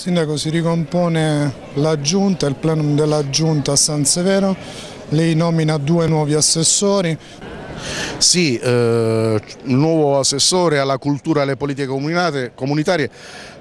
Sindaco, si ricompone la giunta, il plenum della giunta a San Severo, lei nomina due nuovi assessori. Sì, eh, nuovo assessore alla cultura e alle politiche comunitarie,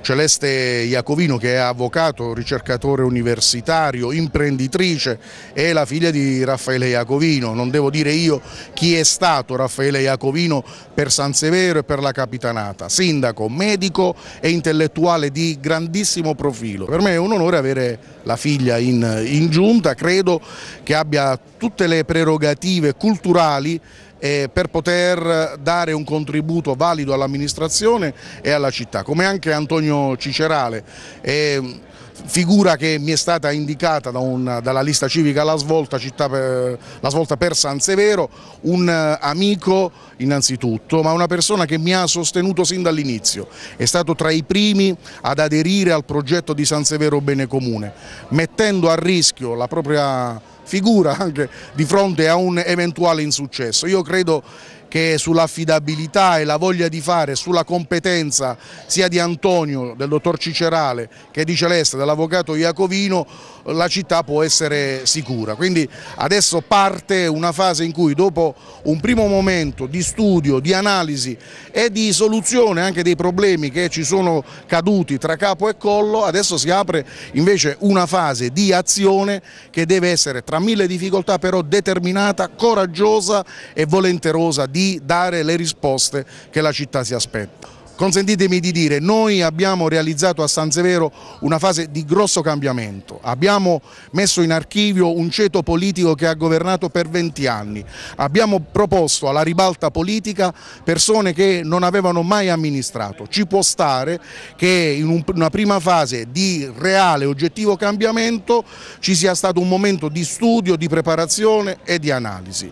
Celeste Iacovino che è avvocato, ricercatore universitario, imprenditrice, è la figlia di Raffaele Iacovino, non devo dire io chi è stato Raffaele Iacovino per San Severo e per la Capitanata, sindaco, medico e intellettuale di grandissimo profilo. Per me è un onore avere la figlia in, in giunta, credo che abbia tutte le prerogative culturali eh, per poter dare un contributo valido all'amministrazione e alla città, come anche Antonio Cicerale. Eh, figura che mi è stata indicata da un, dalla lista civica La Svolta, per, la Svolta per San Severo, un eh, amico innanzitutto, ma una persona che mi ha sostenuto sin dall'inizio, è stato tra i primi ad aderire al progetto di San Severo Bene Comune, mettendo a rischio la propria figura anche di fronte a un eventuale insuccesso. Io credo che sull'affidabilità e la voglia di fare, sulla competenza sia di Antonio, del dottor Cicerale che di Celeste, dell'avvocato Iacovino, la città può essere sicura. Quindi adesso parte una fase in cui dopo un primo momento di studio, di analisi e di soluzione anche dei problemi che ci sono caduti tra capo e collo, adesso si apre invece una fase di azione che deve essere tra mille difficoltà però determinata, coraggiosa e volenterosa di di dare le risposte che la città si aspetta. Consentitemi di dire, noi abbiamo realizzato a San Severo una fase di grosso cambiamento, abbiamo messo in archivio un ceto politico che ha governato per 20 anni, abbiamo proposto alla ribalta politica persone che non avevano mai amministrato. Ci può stare che in una prima fase di reale, oggettivo cambiamento ci sia stato un momento di studio, di preparazione e di analisi.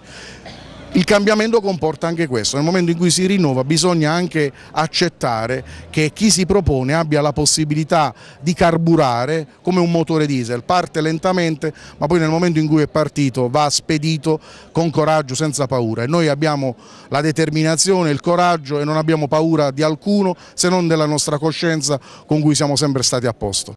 Il cambiamento comporta anche questo, nel momento in cui si rinnova bisogna anche accettare che chi si propone abbia la possibilità di carburare come un motore diesel, parte lentamente ma poi nel momento in cui è partito va spedito con coraggio, senza paura e noi abbiamo la determinazione, il coraggio e non abbiamo paura di alcuno se non della nostra coscienza con cui siamo sempre stati a posto.